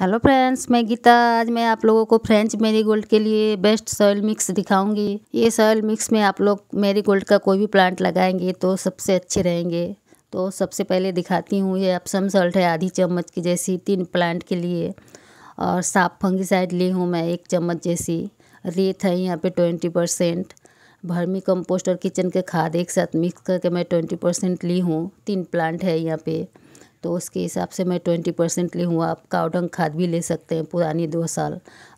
hello friends मैं गीता आज मैं आप लोगों को फ्रेंच मेरी गोल्ड के लिए बेस्ट सॉयल मिक्स दिखाऊंगी ये सॉयल मिक्स में आप लोग मेरी गोल्ड का कोई भी प्लांट लगाएंगे तो सबसे अच्छे रहेंगे तो सबसे पहले दिखाती हूँ ये अपसम सॉल्ट है आधी चम्मच की जैसी तीन प्लांट के लिए और साफ फंगीसाइड ली हूँ मैं एक चम्मच जैसी रेत है यहाँ पर ट्वेंटी परसेंट भर्मी कम्पोस्ट और किचन के खाद एक साथ मिक्स करके मैं ट्वेंटी परसेंट ली हूँ तीन प्लांट है यहाँ पर तो उसके हिसाब से मैं ट्वेंटी परसेंट ली हूँ आप कावडंग खाद भी ले सकते हैं पुरानी दो साल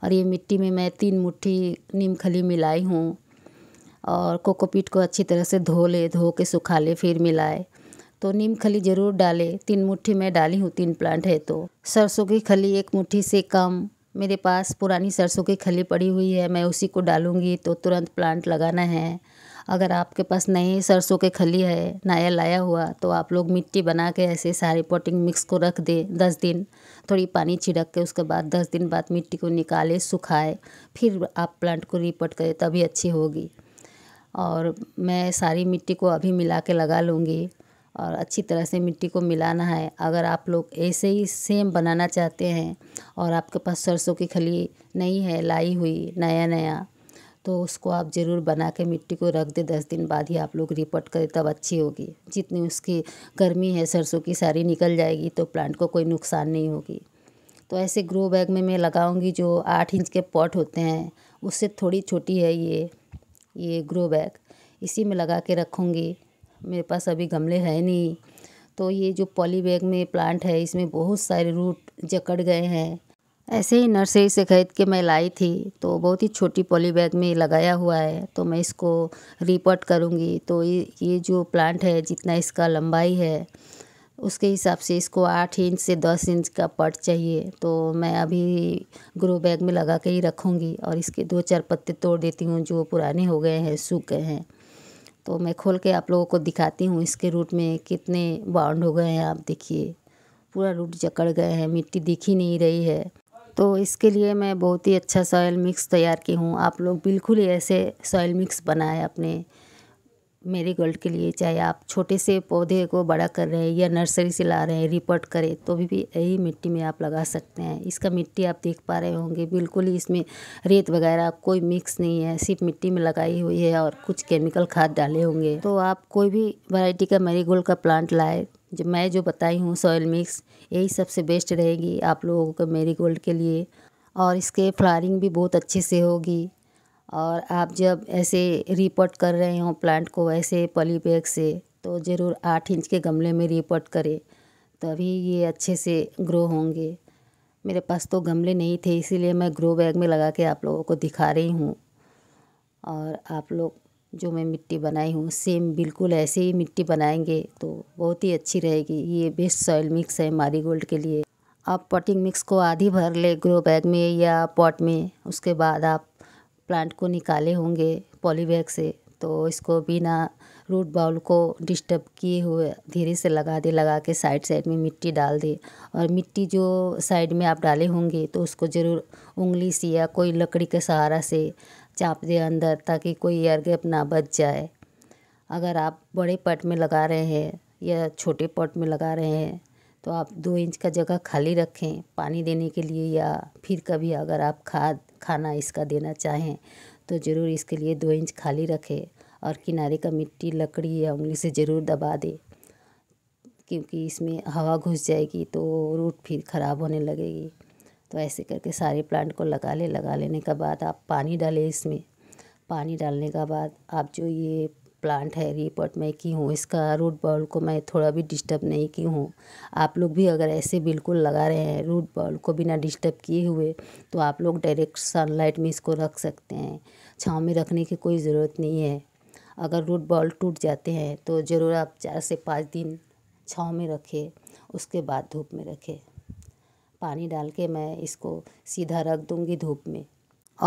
और ये मिट्टी में मैं तीन मुट्ठी नीम खली मिलाई हूँ और कोकोपीट को अच्छी तरह से धो ले धो के सुखा ले फिर मिलाए तो नीम खली ज़रूर डाले तीन मुट्ठी मैं डाली हूँ तीन प्लांट है तो सरसों की खली एक मुट्ठी से कम मेरे पास पुरानी सरसों की खली पड़ी हुई है मैं उसी को डालूँगी तो तुरंत प्लांट लगाना है अगर आपके पास नए सरसों के खली है नया लाया हुआ तो आप लोग मिट्टी बना के ऐसे सारे पोटिंग मिक्स को रख दे दस दिन थोड़ी पानी छिड़क के उसके बाद दस दिन बाद मिट्टी को निकाले सुखाए फिर आप प्लांट को रिपोर्ट करें तभी अच्छी होगी और मैं सारी मिट्टी को अभी मिला के लगा लूँगी और अच्छी तरह से मिट्टी को मिलाना है अगर आप लोग ऐसे ही सेम बनाना चाहते हैं और आपके पास सरसों की खली नहीं है लाई हुई नया नया तो उसको आप ज़रूर बना के मिट्टी को रख दे दस दिन बाद ही आप लोग रिपोर्ट करें तब अच्छी होगी जितनी उसकी गर्मी है सरसों की सारी निकल जाएगी तो प्लांट को कोई नुकसान नहीं होगी तो ऐसे ग्रो बैग में मैं लगाऊंगी जो आठ इंच के पॉट होते हैं उससे थोड़ी छोटी है ये ये ग्रो बैग इसी में लगा के रखूँगी मेरे पास अभी गमले हैं नहीं तो ये जो पॉली बैग में प्लांट है इसमें बहुत सारे रूट जकड़ गए हैं ऐसे ही नर्सरी से ख़रीद के मैं लाई थी तो बहुत ही छोटी पॉली बैग में लगाया हुआ है तो मैं इसको रिपोर्ट करूँगी तो ये ये जो प्लांट है जितना इसका लंबाई है उसके हिसाब से इसको आठ इंच से दस इंच का पट चाहिए तो मैं अभी ग्रो बैग में लगा के ही रखूँगी और इसके दो चार पत्ते तोड़ देती हूँ जो पुराने हो गए हैं सूख गए हैं तो मैं खोल के आप लोगों को दिखाती हूँ इसके रूट में कितने बाउंड हो गए हैं आप देखिए पूरा रूट जकड़ गए हैं मिट्टी दिख ही नहीं रही है तो इसके लिए मैं बहुत ही अच्छा सॉयल मिक्स तैयार की हूँ आप लोग बिल्कुल ही ऐसे सॉयल मिक्स बनाए अपने मेरीगोल्ड के लिए चाहे आप छोटे से पौधे को बड़ा कर रहे हैं या नर्सरी से ला रहे हैं रिपोर्ट करें तो भी भी यही मिट्टी में आप लगा सकते हैं इसका मिट्टी आप देख पा रहे होंगे बिल्कुल ही इसमें रेत वगैरह कोई मिक्स नहीं है सिर्फ मिट्टी में लगाई हुई है और कुछ केमिकल खाद डाले होंगे तो आप कोई भी वैरायटी का मेरीगोल्ड का प्लांट लाए जो मैं जो बताई हूँ सॉयल मिक्स यही सबसे बेस्ट रहेगी आप लोगों को मेरी गोल्ड के लिए और इसके फ्लारिंग भी बहुत अच्छे से होगी और आप जब ऐसे रिपोर्ट कर रहे हो प्लांट को ऐसे पली बैग से तो ज़रूर आठ इंच के गमले में रिपोर्ट करें तभी ये अच्छे से ग्रो होंगे मेरे पास तो गमले नहीं थे इसीलिए मैं ग्रो बैग में लगा के आप लोगों को दिखा रही हूँ और आप लोग जो मैं मिट्टी बनाई हूँ सेम बिल्कुल ऐसे ही मिट्टी बनाएंगे तो बहुत ही अच्छी रहेगी ये बेस्ट सॉइल मिक्स है मारी गोल्ड के लिए आप पॉटिंग मिक्स को आधी भर ले ग्रो बैग में या पॉट में उसके बाद आप प्लांट को निकाले होंगे पॉलीबैग से तो इसको बिना रूट बाउल को डिस्टर्ब किए हुए धीरे से लगा दे लगा के साइड साइड में मिट्टी डाल दे और मिट्टी जो साइड में आप डाले होंगे तो उसको ज़रूर उंगली से या कोई लकड़ी के सहारा से चाप दे अंदर ताकि कोई एयर गैप ना बच जाए अगर आप बड़े पट में लगा रहे हैं या छोटे पट में लगा रहे हैं तो आप दो इंच का जगह खाली रखें पानी देने के लिए या फिर कभी अगर आप खाद खाना इसका देना चाहें तो ज़रूर इसके लिए दो इंच खाली रखें और किनारे का मिट्टी लकड़ी या उंगली से ज़रूर दबा दें क्योंकि इसमें हवा घुस जाएगी तो रूट फिर ख़राब होने लगेगी तो ऐसे करके सारे प्लांट को लगा ले लगा लेने के बाद आप पानी डालें इसमें पानी डालने का बाद आप जो ये प्लांट है रिपोर्ट मैं की हूँ इसका रूट बॉल को मैं थोड़ा भी डिस्टर्ब नहीं की हूँ आप लोग भी अगर ऐसे बिल्कुल लगा रहे हैं रूट बॉल को बिना डिस्टर्ब किए हुए तो आप लोग डायरेक्ट सनलाइट में इसको रख सकते हैं छाँव में रखने की कोई ज़रूरत नहीं है अगर रूट बॉल टूट जाते हैं तो ज़रूर आप चार से पाँच दिन छाँव में रखें उसके बाद धूप में रखें पानी डाल के मैं इसको सीधा रख दूँगी धूप में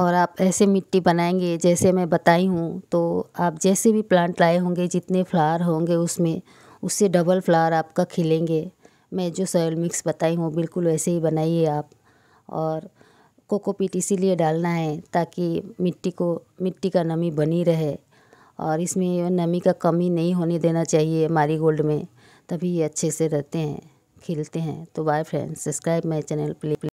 और आप ऐसे मिट्टी बनाएंगे जैसे मैं बताई हूँ तो आप जैसे भी प्लांट लाए होंगे जितने फ्लावर होंगे उसमें उससे डबल फ्लावर आपका खिलेंगे मैं जो सॉयल मिक्स बताई हूँ बिल्कुल वैसे ही बनाइए आप और कोकोपीट इसीलिए डालना है ताकि मिट्टी को मिट्टी का नमी बनी रहे और इसमें नमी का कमी नहीं होने देना चाहिए मारी गोल्ड में तभी ये अच्छे से रहते हैं खेलते हैं तो bye friends subscribe my channel play